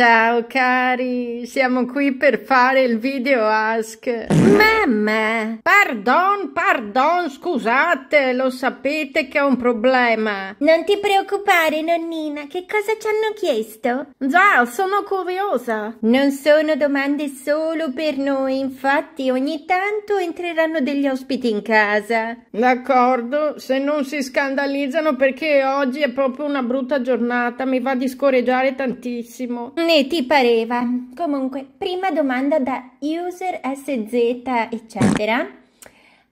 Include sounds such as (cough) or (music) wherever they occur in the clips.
Ciao cari, siamo qui per fare il video ask. Mamma! Pardon, pardon, scusate, lo sapete che ho un problema. Non ti preoccupare, nonnina, che cosa ci hanno chiesto? Già, sono curiosa. Non sono domande solo per noi, infatti ogni tanto entreranno degli ospiti in casa. D'accordo, se non si scandalizzano perché oggi è proprio una brutta giornata, mi va di scorreggiare tantissimo ne ti pareva? Comunque, prima domanda da user SZ eccetera.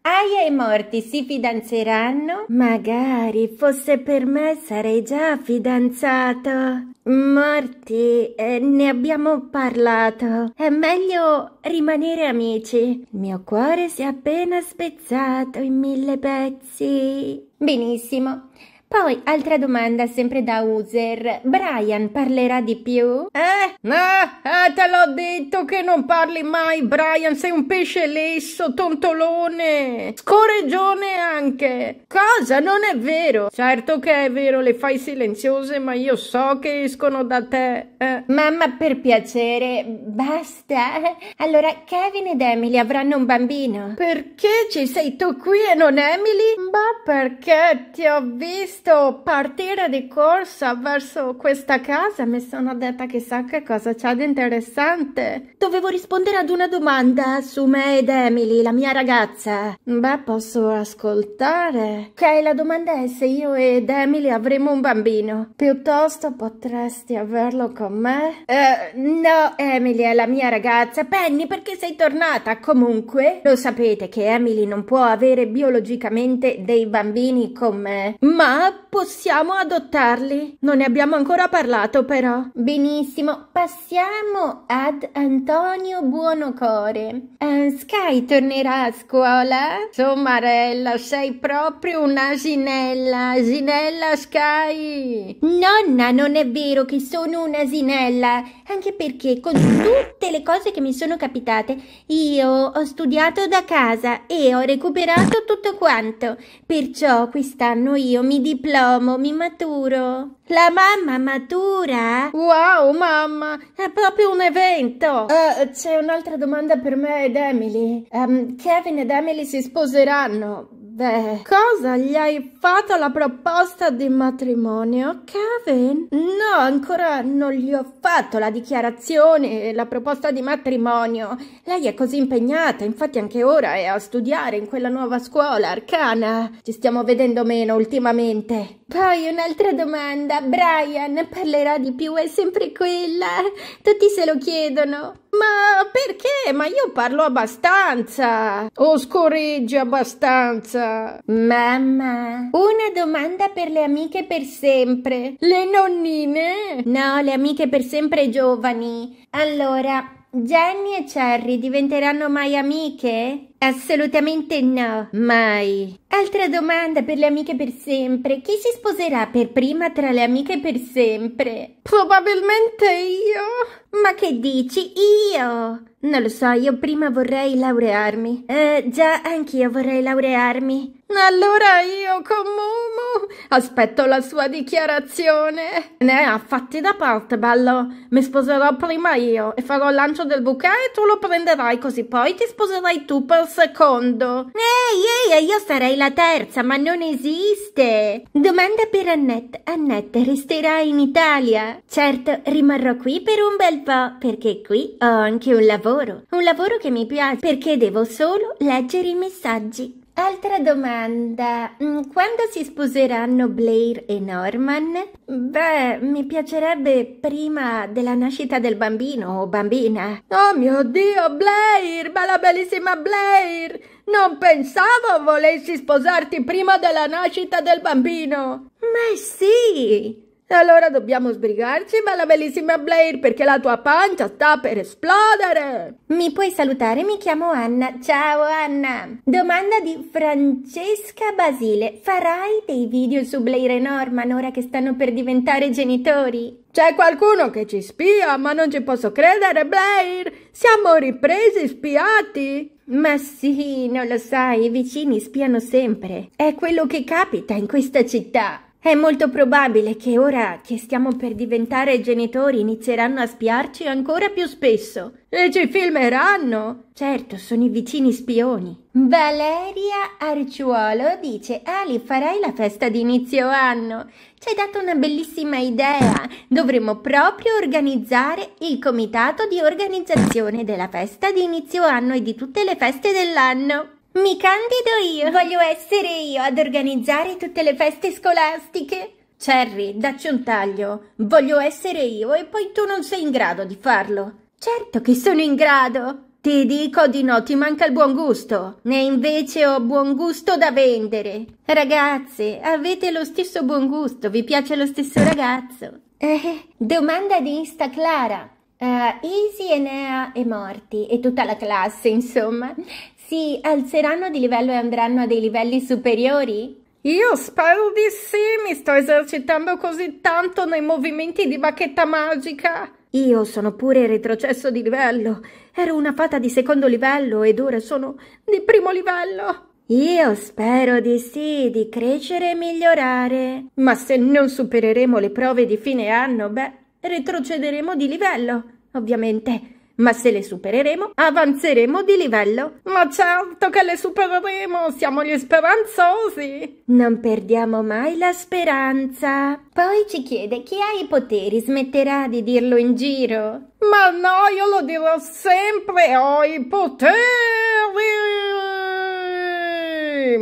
Aia e Morti si fidanzeranno? Magari fosse per me sarei già fidanzato. Morti, eh, ne abbiamo parlato. È meglio rimanere amici. Il mio cuore si è appena spezzato in mille pezzi. Benissimo. Poi, altra domanda sempre da user. Brian parlerà di più? Eh? No, eh, eh, te l'ho detto che non parli mai, Brian, sei un pesce lesso, tontolone, scoreggione anche. Cosa? Non è vero? Certo che è vero, le fai silenziose, ma io so che escono da te. Eh. Mamma, per piacere, basta. Allora, Kevin ed Emily avranno un bambino. Perché ci sei tu qui e non Emily? Ma perché ti ho visto? visto partire di corsa verso questa casa mi sono detta chissà che cosa c'è di interessante. Dovevo rispondere ad una domanda su me ed Emily, la mia ragazza. Beh, posso ascoltare. Ok, la domanda è se io ed Emily avremo un bambino. Piuttosto potresti averlo con me? Uh, no, Emily è la mia ragazza. Penny, perché sei tornata? Comunque, lo sapete che Emily non può avere biologicamente dei bambini con me. Ma possiamo adottarli. Non ne abbiamo ancora parlato, però. Benissimo, passiamo ad Antonio Buonocore. Uh, Sky tornerà a scuola? Somarella, sei proprio una asinella. Asinella, Sky! Nonna, non è vero che sono un'asinella. Anche perché con tutte le cose che mi sono capitate, io ho studiato da casa e ho recuperato tutto quanto. Perciò quest'anno io mi dipenderò diplomo, mi maturo. La mamma matura? Wow, mamma, è proprio un evento! Uh, c'è un'altra domanda per me ed Emily. Um, Kevin ed Emily si sposeranno. Beh, cosa gli hai fatto la proposta di matrimonio, Kevin? No, ancora non gli ho fatto la dichiarazione e la proposta di matrimonio. Lei è così impegnata, infatti anche ora è a studiare in quella nuova scuola arcana. Ci stiamo vedendo meno ultimamente. Poi un'altra domanda, Brian parlerà di più, è sempre quella. Tutti se lo chiedono. Ma perché? Ma io parlo abbastanza. O oh, scorreggi abbastanza. Mamma, una domanda per le amiche per sempre. Le nonnine? No, le amiche per sempre giovani. Allora, Jenny e Cherry diventeranno mai amiche? Assolutamente no, mai. Altra domanda per le amiche per sempre. Chi si sposerà per prima tra le amiche per sempre? Probabilmente io. Ma che dici? Io? Non lo so, io prima vorrei laurearmi. Eh, già, anch'io vorrei laurearmi. Allora io con Mumu aspetto la sua dichiarazione. Ne ha fatti da parte, bello. Mi sposerò prima io e farò il lancio del bouquet e tu lo prenderai così poi ti sposerai tu per secondo. Ehi, ehi, io starei la terza, ma non esiste! Domanda per Annette. Annette, resterai in Italia? Certo, rimarrò qui per un bel po', perché qui ho anche un lavoro. Un lavoro che mi piace, perché devo solo leggere i messaggi. Altra domanda. Mm, quando si sposeranno Blair e Norman? Beh, mi piacerebbe prima della nascita del bambino o bambina. Oh mio Dio, Blair! Ma la bellissima Blair! Non pensavo volessi sposarti prima della nascita del bambino. Ma sì! Allora dobbiamo sbrigarci, bella bellissima Blair, perché la tua pancia sta per esplodere. Mi puoi salutare? Mi chiamo Anna. Ciao Anna. Domanda di Francesca Basile. Farai dei video su Blair e Norman ora che stanno per diventare genitori? C'è qualcuno che ci spia, ma non ci posso credere, Blair. Siamo ripresi spiati. Ma sì, non lo sai, i vicini spiano sempre. È quello che capita in questa città. È molto probabile che ora che stiamo per diventare genitori inizieranno a spiarci ancora più spesso. E ci filmeranno! Certo, sono i vicini spioni. Valeria Arciuolo dice: Ali, farai la festa di inizio anno. Ci hai dato una bellissima idea. Dovremmo proprio organizzare il comitato di organizzazione della festa di inizio anno e di tutte le feste dell'anno. Mi candido io! Voglio essere io ad organizzare tutte le feste scolastiche! Cherry, dacci un taglio. Voglio essere io e poi tu non sei in grado di farlo. Certo che sono in grado. Ti dico di no, ti manca il buon gusto. Ne invece ho buon gusto da vendere. Ragazze, avete lo stesso buon gusto, vi piace lo stesso ragazzo. Eh, domanda di Insta Clara. Uh, eh, Easy, Enea e Morti e tutta la classe, insomma si alzeranno di livello e andranno a dei livelli superiori? Io spero di sì, mi sto esercitando così tanto nei movimenti di bacchetta magica. Io sono pure retrocesso di livello. Ero una fata di secondo livello ed ora sono di primo livello. Io spero di sì, di crescere e migliorare. Ma se non supereremo le prove di fine anno, beh, retrocederemo di livello, ovviamente ma se le supereremo avanzeremo di livello. Ma certo che le supereremo, siamo gli speranzosi! Non perdiamo mai la speranza. Poi ci chiede chi ha i poteri smetterà di dirlo in giro. Ma no, io lo dirò sempre, ho i poteri!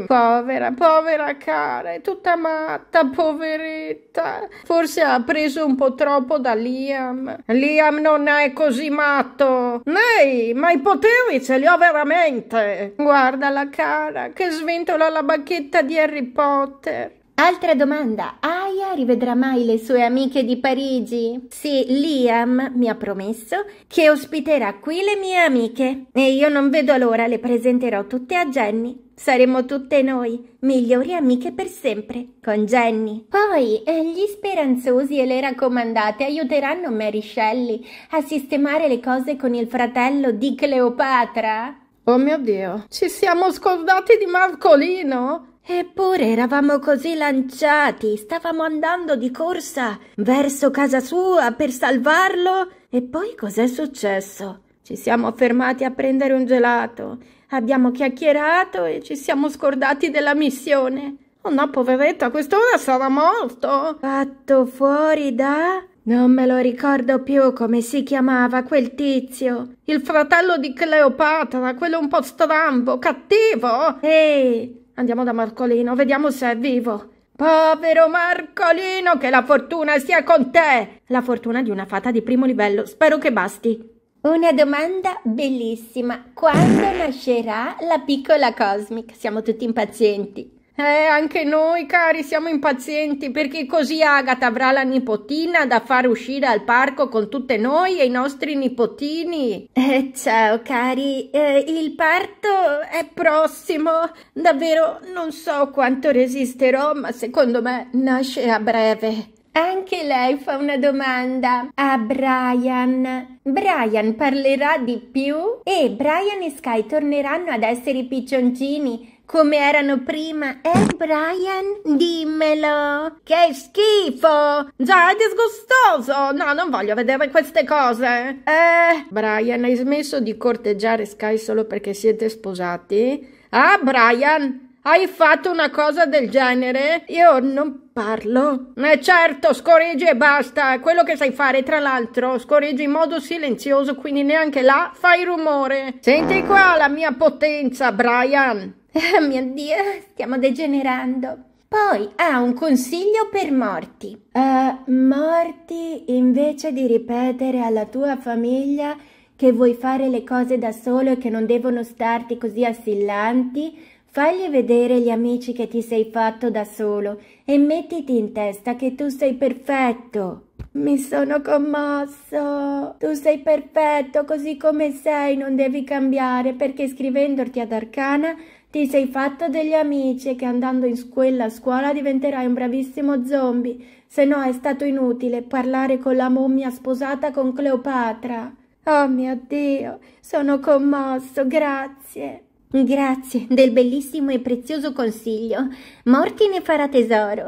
povera, povera cara, è tutta matta, poveretta. Forse ha preso un po' troppo da Liam. Liam non è così matto. Nei, ma i poteri ce li ho veramente. Guarda la cara, che sventola la bacchetta di Harry Potter. Altra domanda, Aya rivedrà mai le sue amiche di Parigi? Sì, Liam mi ha promesso che ospiterà qui le mie amiche e io non vedo l'ora, le presenterò tutte a Jenny. Saremo tutte noi, migliori amiche per sempre, con Jenny. Poi eh, gli speranzosi e le raccomandate aiuteranno Mary Shelley a sistemare le cose con il fratello di Cleopatra. Oh mio Dio, ci siamo scordati di Marcolino? Eppure eravamo così lanciati, stavamo andando di corsa verso casa sua per salvarlo. E poi cos'è successo? Ci siamo fermati a prendere un gelato, abbiamo chiacchierato e ci siamo scordati della missione. Oh no, poveretto, a quest'ora sarà morto. Fatto fuori da... Non me lo ricordo più come si chiamava quel tizio. Il fratello di Cleopatra, quello un po' strambo, cattivo. Ehi, andiamo da Marcolino, vediamo se è vivo. Povero Marcolino, che la fortuna sia con te! La fortuna di una fata di primo livello, spero che basti. Una domanda bellissima. Quando nascerà la piccola Cosmic? Siamo tutti impazienti. Eh, anche noi, cari, siamo impazienti perché così Agatha avrà la nipotina da far uscire al parco con tutte noi e i nostri nipotini. Eh, ciao, cari, eh, il parto è prossimo. Davvero non so quanto resisterò, ma secondo me nasce a breve. Anche lei fa una domanda a Brian. Brian parlerà di più? E Brian e Sky torneranno ad essere i piccioncini come erano prima. Eh, Brian? Dimmelo. Che schifo! Già è disgustoso! No, non voglio vedere queste cose. Eh, Brian, hai smesso di corteggiare Sky solo perché siete sposati? Ah, Brian! Hai fatto una cosa del genere? Io non parlo. Eh certo, scorreggi e basta. Quello che sai fare, tra l'altro, scorreggi in modo silenzioso, quindi neanche là fai rumore. Senti qua la mia potenza, Brian. (laughs) Oh mio Dio, stiamo degenerando. Poi ha ah, un consiglio per morti. Uh, morti, invece di ripetere alla tua famiglia che vuoi fare le cose da solo e che non devono starti così assillanti, Fagli vedere gli amici che ti sei fatto da solo e mettiti in testa che tu sei perfetto. Mi sono commosso. Tu sei perfetto così come sei, non devi cambiare perché scrivendoti ad Arcana ti sei fatto degli amici e che andando in quella scuola diventerai un bravissimo zombie. Se no è stato inutile parlare con la mummia sposata con Cleopatra. Oh mio Dio, sono commosso, grazie. Grazie del bellissimo e prezioso consiglio. Morti ne farà tesoro.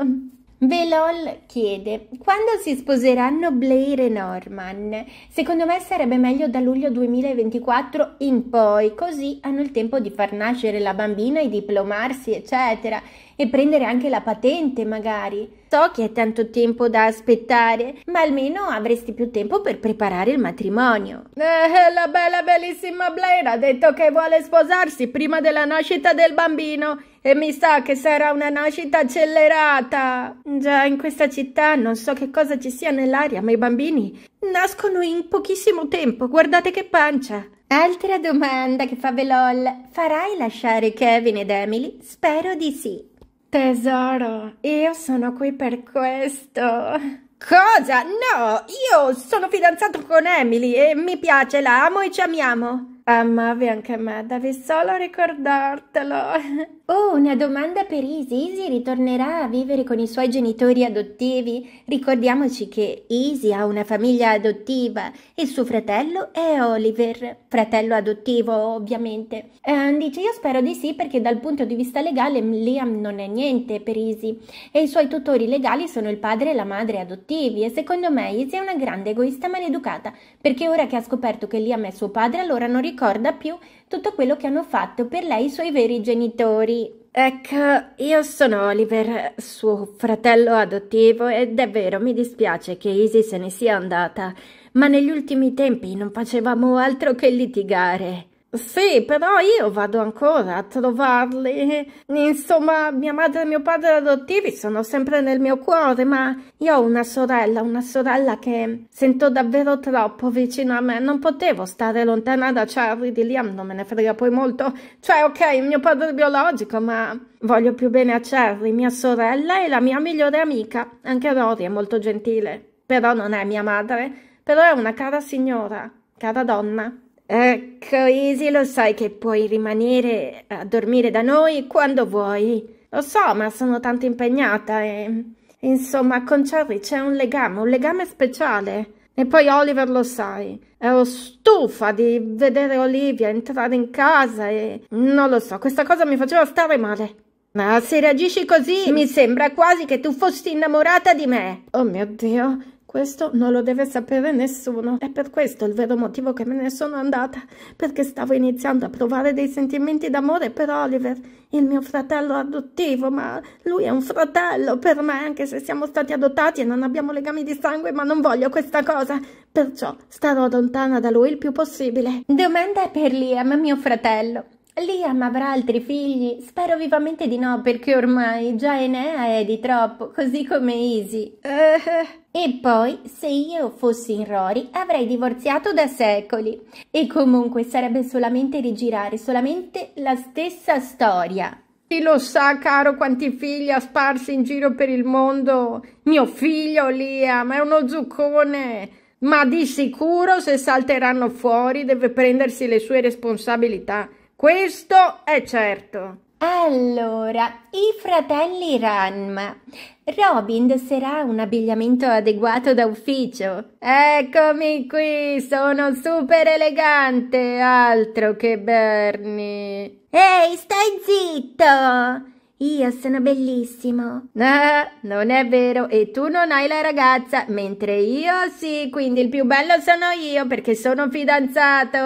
Velol chiede quando si sposeranno Blair e Norman. Secondo me sarebbe meglio da luglio 2024 in poi, così hanno il tempo di far nascere la bambina e diplomarsi, eccetera e prendere anche la patente magari. So che è tanto tempo da aspettare, ma almeno avresti più tempo per preparare il matrimonio. Eh, eh la bella bellissima Blaine ha detto che vuole sposarsi prima della nascita del bambino e mi sa che sarà una nascita accelerata. Già, in questa città non so che cosa ci sia nell'aria, ma i bambini nascono in pochissimo tempo. Guardate che pancia! Altra domanda che fa Belol. Farai lasciare Kevin ed Emily? Spero di sì. Tesoro, io sono qui per questo. Cosa? No, io sono fidanzato con Emily e mi piace, la amo e ci amiamo. Amavi ah, anche me, devi solo ricordartelo. (laughs) Oh, una domanda per Isi. Isi ritornerà a vivere con i suoi genitori adottivi? Ricordiamoci che Isi ha una famiglia adottiva e suo fratello è Oliver, fratello adottivo ovviamente. Eh, dice io spero di sì perché dal punto di vista legale Liam non è niente per Isi e i suoi tutori legali sono il padre e la madre adottivi e secondo me Isi è una grande egoista maleducata perché ora che ha scoperto che Liam è suo padre allora non ricorda più tutto quello che hanno fatto per lei i suoi veri genitori. Ecco, io sono Oliver, suo fratello adottivo, ed è vero, mi dispiace che Izzy se ne sia andata, ma negli ultimi tempi non facevamo altro che litigare. Sì, però io vado ancora a trovarli. Insomma, mia madre e mio padre adottivi sono sempre nel mio cuore, ma io ho una sorella, una sorella che sento davvero troppo vicino a me. Non potevo stare lontana da Charlie di Liam, non me ne frega poi molto. Cioè, ok, mio padre biologico, ma voglio più bene a Charlie, mia sorella e la mia migliore amica. Anche Rory è molto gentile, però non è mia madre, però è una cara signora, cara donna. Ecco, eh, Easy, lo sai che puoi rimanere a dormire da noi quando vuoi. Lo so, ma sono tanto impegnata e... Insomma, con Charlie c'è un legame, un legame speciale. E poi Oliver lo sai, ero stufa di vedere Olivia entrare in casa e... Non lo so, questa cosa mi faceva stare male. Ma se reagisci così, mi sembra quasi che tu fossi innamorata di me. Oh mio Dio, questo non lo deve sapere nessuno. È per questo il vero motivo che me ne sono andata, perché stavo iniziando a provare dei sentimenti d'amore per Oliver, il mio fratello adottivo, ma lui è un fratello per me, anche se siamo stati adottati e non abbiamo legami di sangue, ma non voglio questa cosa. Perciò starò lontana da lui il più possibile. Domanda per Liam, mio fratello. Liam avrà altri figli? Spero vivamente di no, perché ormai già Enea è di troppo, così come Easy. Eh. e poi, se io fossi in Rory, avrei divorziato da secoli. E comunque sarebbe solamente rigirare, solamente la stessa storia. Chi lo sa, caro, quanti figli ha sparsi in giro per il mondo? Mio figlio Liam è uno zuccone, ma di sicuro se salteranno fuori deve prendersi le sue responsabilità. Questo è certo. Allora, i fratelli Ram. Robin indosserà un abbigliamento adeguato da ufficio. Eccomi qui, sono super elegante, altro che Bernie. Ehi, stai zitto! Io sono bellissimo. Ah, non è vero, e tu non hai la ragazza, mentre io sì, quindi il più bello sono io perché sono fidanzato.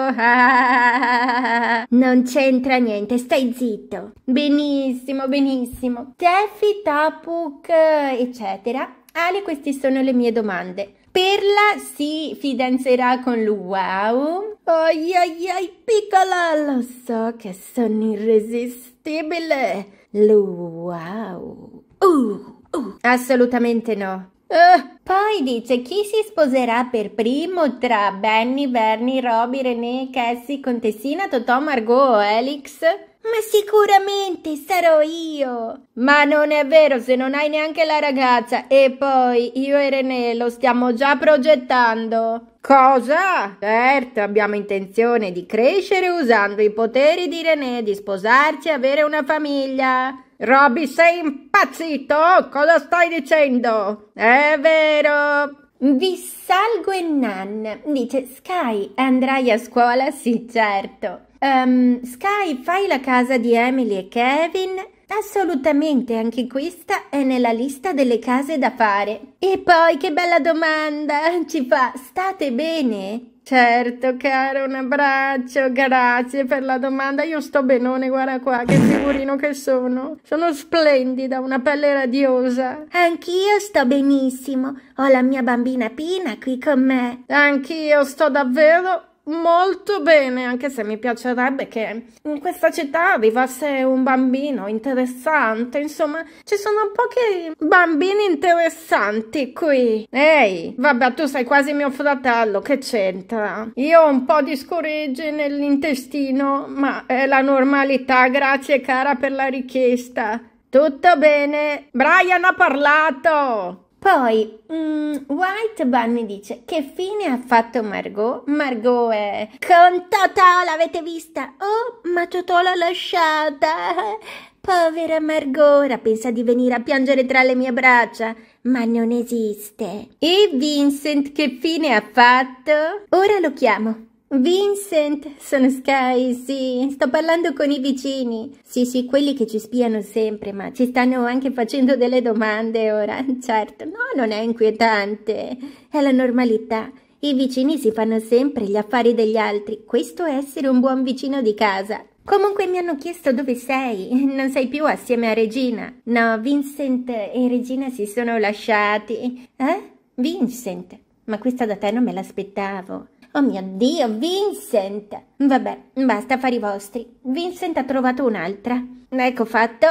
(laughs) non c'entra niente, stai zitto. Benissimo, benissimo. Teffi, Tapuk, eccetera. Ale, queste sono le mie domande. Perla si fidanzerà con l'uau. Ai ai ai, piccola, lo so che sono irresistibile. Wow! Uh, uh. Assolutamente no. Uh. Poi dice chi si sposerà per primo tra Benny, Bernie, Robby, René, Cassie, Contessina, Totò, Margot, Elix? Ma sicuramente sarò io. Ma non è vero se non hai neanche la ragazza. E poi io e René lo stiamo già progettando. Cosa? Certo, abbiamo intenzione di crescere usando i poteri di René, di sposarci e avere una famiglia. Robby, sei impazzito? Cosa stai dicendo? È vero. Vi salgo e Nan. Dice Sky, andrai a scuola? Sì, certo. Um, Sky, fai la casa di Emily e Kevin? Assolutamente, anche questa è nella lista delle case da fare. E poi, che bella domanda! Ci fa, state bene? Certo, caro, un abbraccio, grazie per la domanda. Io sto benone, guarda qua, che figurino che sono. Sono splendida, una pelle radiosa. Anch'io sto benissimo. Ho la mia bambina Pina qui con me. Anch'io sto davvero molto bene, anche se mi piacerebbe che in questa città arrivasse un bambino interessante, insomma, ci sono pochi bambini interessanti qui. Ehi, vabbè, tu sei quasi mio fratello, che c'entra? Io ho un po' di scorreggio nell'intestino, ma è la normalità, grazie cara per la richiesta. Tutto bene, Brian ha parlato! Poi um, White Bunny dice che fine ha fatto Margot? Margot è con Totò, l'avete vista? Oh, ma Totò l'ha lasciata! (laughs) Povera Margot, ora pensa di venire a piangere tra le mie braccia, ma non esiste. E Vincent che fine ha fatto? Ora lo chiamo. Vincent, sono Sky, sì, sto parlando con i vicini. Sì, sì, quelli che ci spiano sempre, ma ci stanno anche facendo delle domande ora. (laughs) Certo, no, non è inquietante, è la normalità. I vicini si fanno sempre gli affari degli altri, questo è essere un buon vicino di casa. Comunque mi hanno chiesto dove sei, (laughs) non sei più assieme a Regina. No, Vincent e Regina si sono lasciati. Eh? Vincent, ma questa da te non me l'aspettavo. Oh mio Dio, Vincent! Vabbè, basta affari vostri. Vincent ha trovato un'altra. Ecco fatto.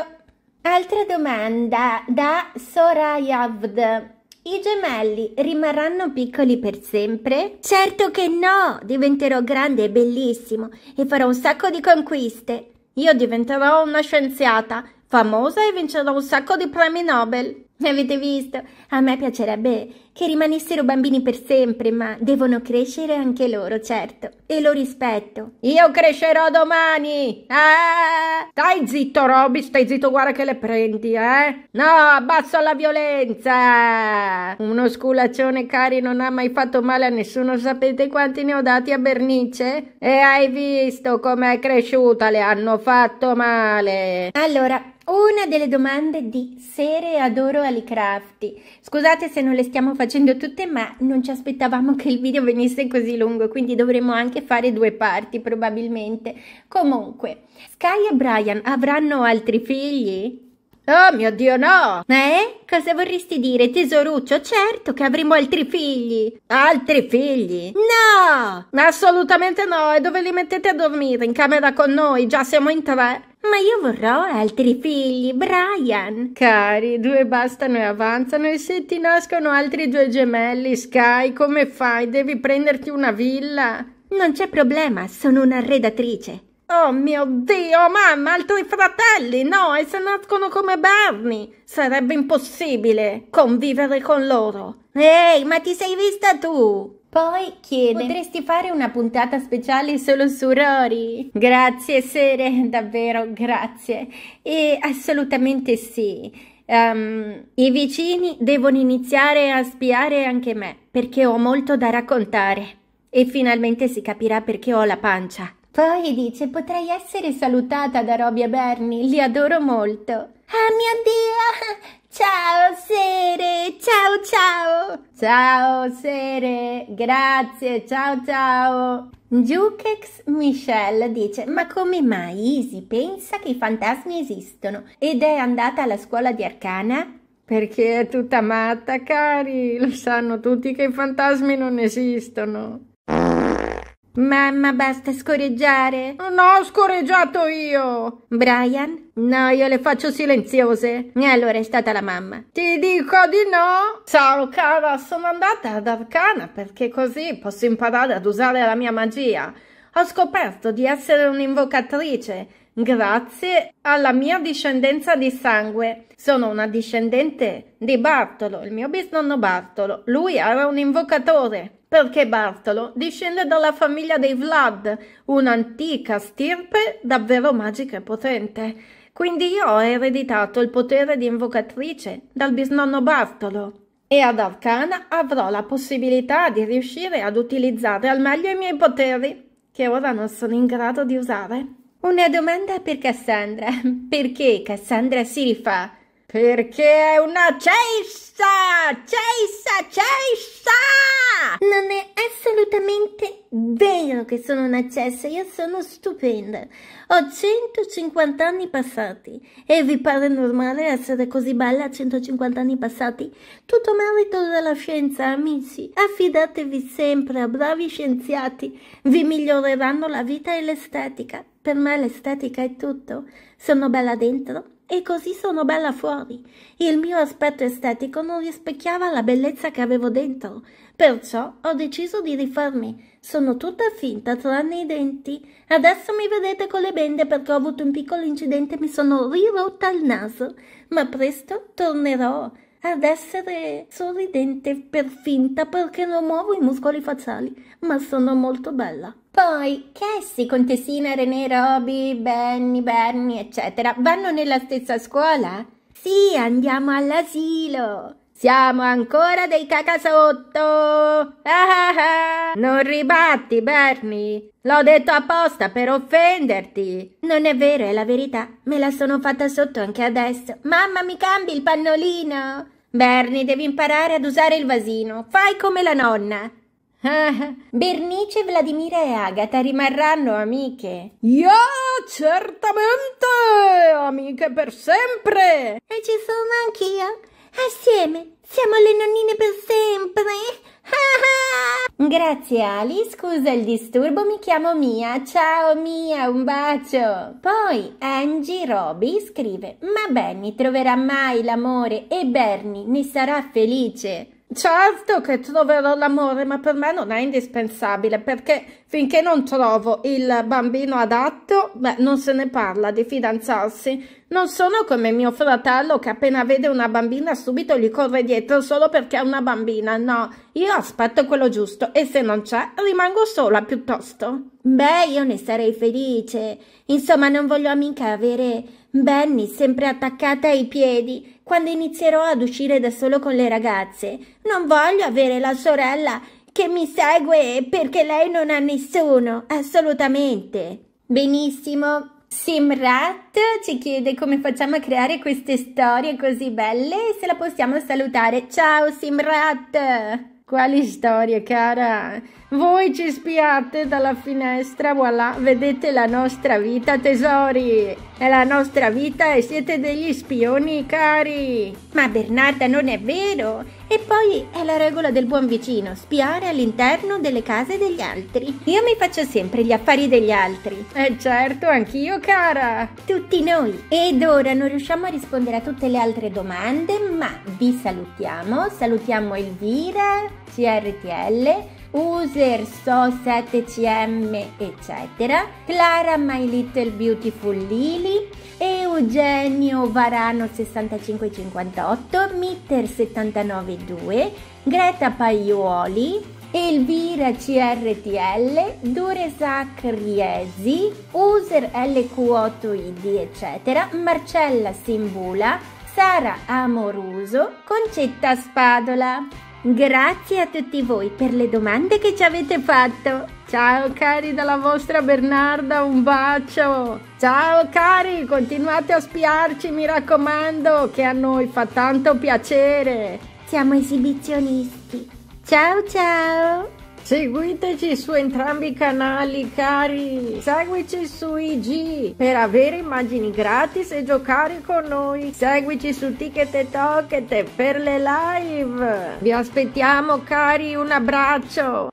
Altra domanda da Sorayavd. I gemelli rimarranno piccoli per sempre? Certo che no! Diventerò grande e bellissimo e farò un sacco di conquiste. Io diventerò una scienziata, famosa e vincerò un sacco di premi Nobel. Avete visto? A me piacerebbe che rimanessero bambini per sempre, ma devono crescere anche loro, certo. E lo rispetto. Io crescerò domani! Ah! Stai zitto, Roby, stai zitto, guarda che le prendi, eh? No, abbasso la violenza! Uno sculaccione, cari, non ha mai fatto male a nessuno. Sapete quanti ne ho dati a Bernice? E hai visto com'è cresciuta, le hanno fatto male. Allora, una delle domande di Sere Adoro Alicrafti. Scusate se non le stiamo facendo tutte, ma non ci aspettavamo che il video venisse così lungo, quindi dovremmo anche fare due parti probabilmente. Comunque, Sky e Brian avranno altri figli? Oh mio Dio, no! Eh? Cosa vorresti dire, tesoruccio? Certo che avremo altri figli! Altri figli? No! Assolutamente no! E dove li mettete a dormire? In camera con noi? Già siamo in tre! Ma io vorrò altri figli, Brian. Cari, due bastano e avanzano e se ti nascono altri due gemelli, Sky, come fai? Devi prenderti una villa. Non c'è problema, sono un'arredatrice. Oh mio Dio, mamma, altri fratelli! No, e se nascono come Barney! Sarebbe impossibile convivere con loro! Ehi, ma ti sei vista tu? Poi chiede: Potresti fare una puntata speciale solo su Rory? Grazie, Sere, (laughs) davvero, grazie. E assolutamente sì. Um, I vicini devono iniziare a spiare anche me, perché ho molto da raccontare. E finalmente si capirà perché ho la pancia. Poi dice potrei essere salutata da Robbie e Bernie, li adoro molto. Ah mio Dio! Ciao Sere, ciao ciao! Ciao Sere, grazie, ciao ciao! Jukex Michelle dice ma come mai Easy pensa che i fantasmi esistono ed è andata alla scuola di Arcana? Perché è tutta matta, cari, lo sanno tutti che i fantasmi non esistono. Mamma, basta scorreggiare. No, ho scorreggiato io. Brian? No, io le faccio silenziose. E allora è stata la mamma. Ti dico di no. Ciao, cara, sono andata ad Arcana perché così posso imparare ad usare la mia magia. Ho scoperto di essere un'invocatrice grazie alla mia discendenza di sangue. Sono una discendente di Bartolo, il mio bisnonno Bartolo. Lui era un invocatore perché Bartolo discende dalla famiglia dei Vlad, un'antica stirpe davvero magica e potente. Quindi io ho ereditato il potere di invocatrice dal bisnonno Bartolo e ad Arcana avrò la possibilità di riuscire ad utilizzare al meglio i miei poteri, che ora non sono in grado di usare. Una domanda per Cassandra. (laughs) Perché Cassandra si rifà? Perché è una cessa! Cessa! Cessa! Non è assolutamente vero che sono una cessa, io sono stupenda. Ho 150 anni passati e vi pare normale essere così bella a 150 anni passati? Tutto merito della scienza, amici. Affidatevi sempre a bravi scienziati, vi miglioreranno la vita e l'estetica. Per me l'estetica è tutto. Sono bella dentro e così sono bella fuori. Il mio aspetto estetico non rispecchiava la bellezza che avevo dentro, perciò ho deciso di rifarmi. Sono tutta finta tranne i denti. Adesso mi vedete con le bende perché ho avuto un piccolo incidente e mi sono rirotta il naso, ma presto tornerò ad essere sorridente per finta perché non muovo i muscoli facciali, ma sono molto bella. Poi Cassie, Contessina, René, Roby, Benny, Benny, eccetera, vanno nella stessa scuola? Sì, andiamo all'asilo. Siamo ancora dei cacasotto! Ah, ah, ah. Non ribatti, Bernie! L'ho detto apposta per offenderti! Non è vero, è la verità. Me la sono fatta sotto anche adesso. Mamma, mi cambi il pannolino! Bernie, devi imparare ad usare il vasino. Fai come la nonna! Ah, ah. Bernice, Vladimir e Agata rimarranno amiche. Io, certamente! Amiche per sempre! E ci sono anch'io! Assieme siamo le nonnine per sempre! (laughs) Grazie Ali, scusa il disturbo, mi chiamo Mia. Ciao Mia, un bacio. Poi Angie Roby scrive: Ma Benny troverà mai l'amore e Bernie ne sarà felice. Certo che troverò l'amore, ma per me non è indispensabile perché finché non trovo il bambino adatto, beh, non se ne parla di fidanzarsi. Non sono come mio fratello che appena vede una bambina subito gli corre dietro solo perché è una bambina. No, io aspetto quello giusto e se non c'è rimango sola piuttosto. Beh, io ne sarei felice. Insomma, non voglio mica avere Benny sempre attaccata ai piedi quando inizierò ad uscire da solo con le ragazze. Non voglio avere la sorella che mi segue perché lei non ha nessuno, assolutamente. Benissimo. Simrat ci chiede come facciamo a creare queste storie così belle e se la possiamo salutare. Ciao Simrat! Quali storie, cara? Voi ci spiate dalla finestra, voilà, vedete la nostra vita tesori, è la nostra vita e siete degli spioni cari. Ma Bernarda non è vero! E poi è la regola del buon vicino, spiare all'interno delle case degli altri. Io mi faccio sempre gli affari degli altri. Eh certo, anch'io cara! Tutti noi! Ed ora non riusciamo a rispondere a tutte le altre domande, ma vi salutiamo, salutiamo Elvira, CRTL, User So 7CM, eccetera, Clara My Little Beautiful Lily, Eugenio Varano 6558, Mitter 792, Greta Paiuoli, Elvira CRTL, Duresac Riesi, User LQ8ID, eccetera, Marcella Simbula, Sara Amoruso, Concetta Spadola. Grazie a tutti voi per le domande che ci avete fatto. Ciao cari dalla vostra Bernarda, un bacio. Ciao cari, continuate a spiarci, mi raccomando, che a noi fa tanto piacere. Siamo esibizionisti. Ciao ciao. Seguiteci su entrambi i canali cari, seguici su IG per avere immagini gratis e giocare con noi, seguici su Ticket e Tocket per le live. Vi aspettiamo cari, un abbraccio!